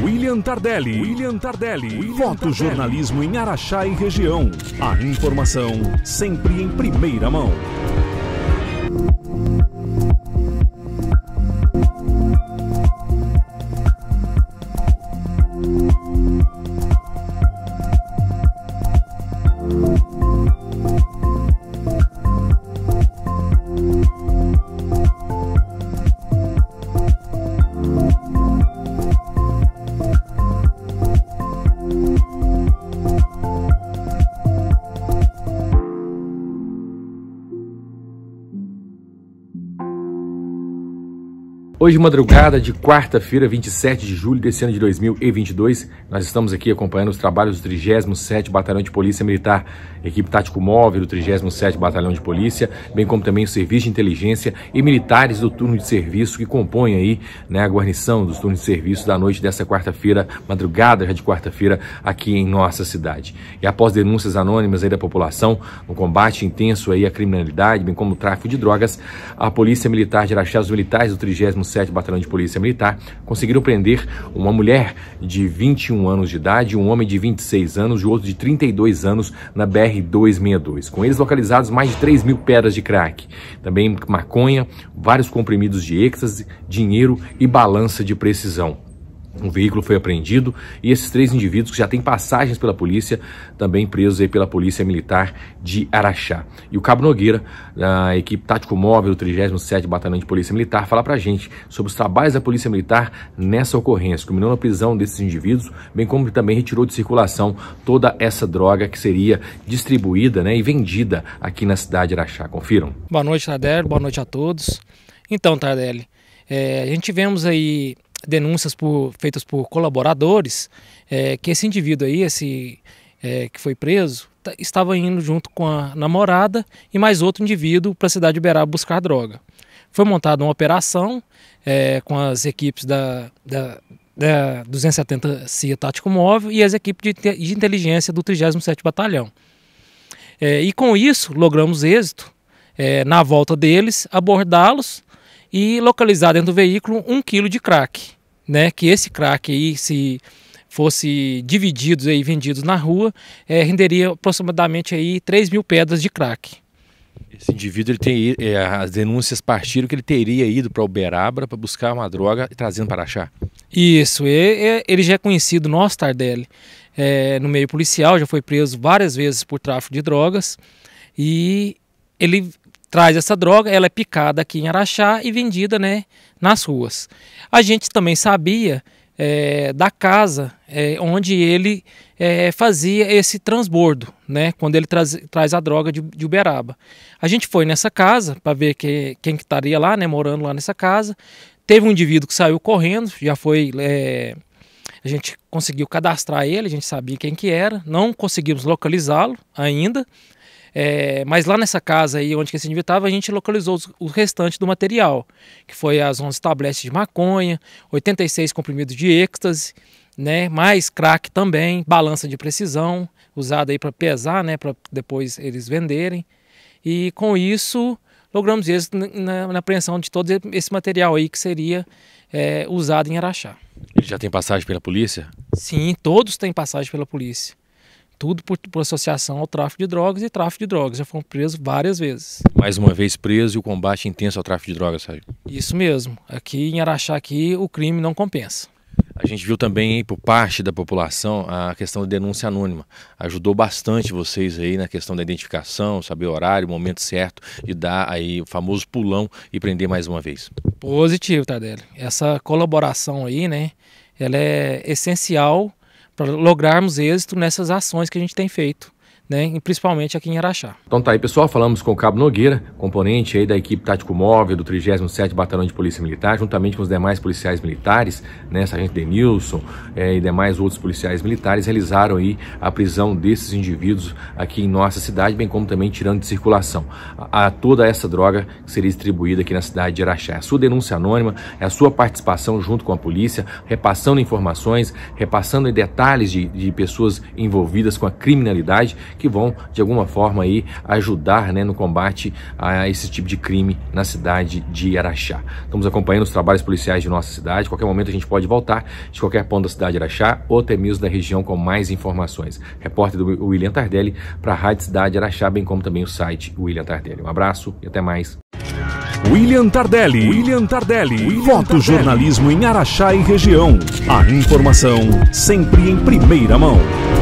William Tardelli. William Tardelli. Fotojornalismo em Araxá e região. A informação sempre em primeira mão. Thank Hoje, madrugada de quarta-feira, 27 de julho desse ano de 2022, nós estamos aqui acompanhando os trabalhos do 37 Batalhão de Polícia Militar, equipe tático móvel do 37 Batalhão de Polícia, bem como também o Serviço de Inteligência e militares do turno de serviço que compõem aí né, a guarnição dos turnos de serviço da noite dessa quarta-feira, madrugada já de quarta-feira, aqui em nossa cidade. E após denúncias anônimas aí da população, no um combate intenso aí à criminalidade, bem como o tráfico de drogas, a Polícia Militar de Araxá, os militares do 37 7 Batalhão de Polícia Militar, conseguiram prender uma mulher de 21 anos de idade, um homem de 26 anos e outro de 32 anos na BR-262. Com eles localizados mais de 3 mil pedras de crack, também maconha, vários comprimidos de êxtase, dinheiro e balança de precisão. Um veículo foi apreendido e esses três indivíduos que já têm passagens pela polícia, também presos aí pela Polícia Militar de Araxá. E o Cabo Nogueira, a equipe tático móvel do 37 Batalhão de Polícia Militar, fala pra gente sobre os trabalhos da Polícia Militar nessa ocorrência, culminou na prisão desses indivíduos, bem como também retirou de circulação toda essa droga que seria distribuída né, e vendida aqui na cidade de Araxá. Confiram. Boa noite, Tardelli. Boa noite a todos. Então, Tardelli, é, a gente vemos aí denúncias por, feitas por colaboradores é, que esse indivíduo aí, esse é, que foi preso, tá, estava indo junto com a namorada e mais outro indivíduo para a cidade de Uberaba buscar droga. Foi montada uma operação é, com as equipes da, da, da 270 CIA Tático Móvel e as equipes de, de inteligência do 37º Batalhão. É, e com isso, logramos êxito é, na volta deles, abordá-los e localizar dentro do veículo um quilo de crack né, que esse crack aí se fosse divididos e vendidos na rua, é, renderia aproximadamente aí 3 mil pedras de crack. Esse indivíduo, ele tem, é, as denúncias partiram que ele teria ido para Uberaba para buscar uma droga e trazendo para achar. Isso, ele, ele já é conhecido no Tardelli é, no meio policial, já foi preso várias vezes por tráfico de drogas e ele traz essa droga, ela é picada aqui em Araxá e vendida né, nas ruas. A gente também sabia é, da casa é, onde ele é, fazia esse transbordo, né, quando ele traz, traz a droga de, de Uberaba. A gente foi nessa casa para ver que, quem que estaria lá, né, morando lá nessa casa. Teve um indivíduo que saiu correndo, já foi a gente conseguiu cadastrar ele, a gente sabia quem que era, não conseguimos localizá-lo ainda. É, mas lá nessa casa aí, onde que esse indivíduo estava, a gente localizou os, o restante do material, que foi as 11 tabletes de maconha, 86 comprimidos de êxtase, né, mais crack também, balança de precisão, usada aí para pesar, né, para depois eles venderem. E com isso, logramos a na, na, apreensão de todo esse material aí que seria é, usado em Araxá. Ele já tem passagem pela polícia? Sim, todos têm passagem pela polícia. Tudo por, por, associação ao tráfico de drogas e tráfico de drogas. Já foram presos várias vezes. Mais uma vez preso e o combate intenso ao tráfico de drogas, sabe? Isso mesmo. Aqui em Araxá, aqui, o crime não compensa. A gente viu também, por parte da população, a questão da denúncia anônima. Ajudou bastante vocês aí na questão da identificação, saber o horário, o momento certo de dar aí o famoso pulão e prender mais uma vez. Positivo, Tardelli. Essa colaboração aí, né, ela é essencial para lograrmos êxito nessas ações que a gente tem feito né, e principalmente aqui em Araxá. Então tá aí, pessoal, falamos com o Cabo Nogueira, componente aí da equipe tático móvel do 37º Batalhão de Polícia Militar, juntamente com os demais policiais militares, né, Sargento Denilson é, e demais outros policiais militares, realizaram aí a prisão desses indivíduos aqui em nossa cidade, bem como também tirando de circulação a, a toda essa droga que seria distribuída aqui na cidade de Araxá. É a sua denúncia anônima, é a sua participação junto com a polícia, repassando informações, repassando detalhes de, de pessoas envolvidas com a criminalidade que vão de alguma forma aí ajudar né, no combate a esse tipo de crime na cidade de Araxá. Estamos acompanhando os trabalhos policiais de nossa cidade, qualquer momento a gente pode voltar de qualquer ponto da cidade de Araxá ou até mesmo da região com mais informações. Repórter do William Tardelli para a Rádio Cidade Araxá, bem como também o site William Tardelli. Um abraço e até mais. William Tardelli. William Tardelli. William Fotojornalismo em Araxá e região. A informação sempre em primeira mão.